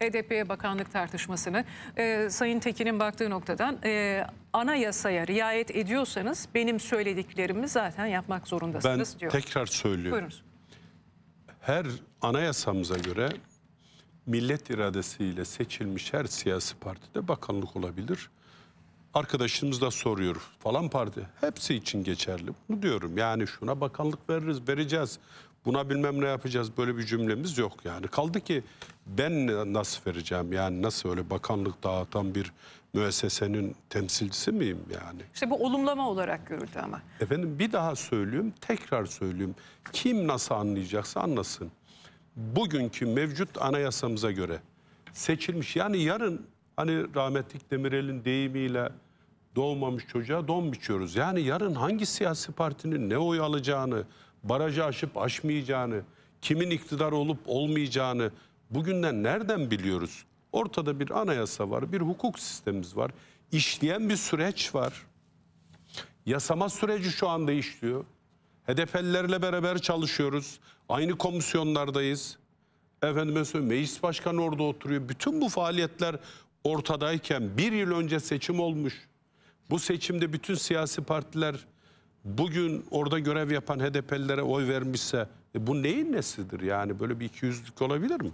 HDP'ye bakanlık tartışmasını e, Sayın Tekin'in baktığı noktadan e, anayasaya riayet ediyorsanız benim söylediklerimi zaten yapmak zorundasınız ben diyor. Ben tekrar söylüyorum. Buyurunuz. Her anayasamıza göre millet iradesiyle seçilmiş her siyasi partide bakanlık olabilir. Arkadaşımız da soruyor falan parti. Hepsi için geçerli. Bunu diyorum yani şuna bakanlık veririz, vereceğiz. Buna bilmem ne yapacağız böyle bir cümlemiz yok yani. Kaldı ki ben nasıl vereceğim yani nasıl öyle bakanlık dağıtan bir müessesenin temsilcisi miyim yani? İşte bu olumlama olarak görüldü ama. Efendim bir daha söylüyorum, tekrar söylüyorum. Kim nasıl anlayacaksa anlasın. Bugünkü mevcut anayasamıza göre seçilmiş yani yarın Hani rahmetlik Demirel'in deyimiyle doğmamış çocuğa don biçiyoruz. Yani yarın hangi siyasi partinin ne oy alacağını, barajı aşıp aşmayacağını, kimin iktidar olup olmayacağını bugünden nereden biliyoruz? Ortada bir anayasa var, bir hukuk sistemimiz var. işleyen bir süreç var. Yasama süreci şu anda işliyor. HDP'lilerle beraber çalışıyoruz. Aynı komisyonlardayız. Efendime söyleyeyim meclis başkanı orada oturuyor. Bütün bu faaliyetler ortadayken bir yıl önce seçim olmuş. Bu seçimde bütün siyasi partiler bugün orada görev yapan HDP'lilere oy vermişse e bu neyin nesidir? Yani böyle bir ikiyüzlük olabilir mi?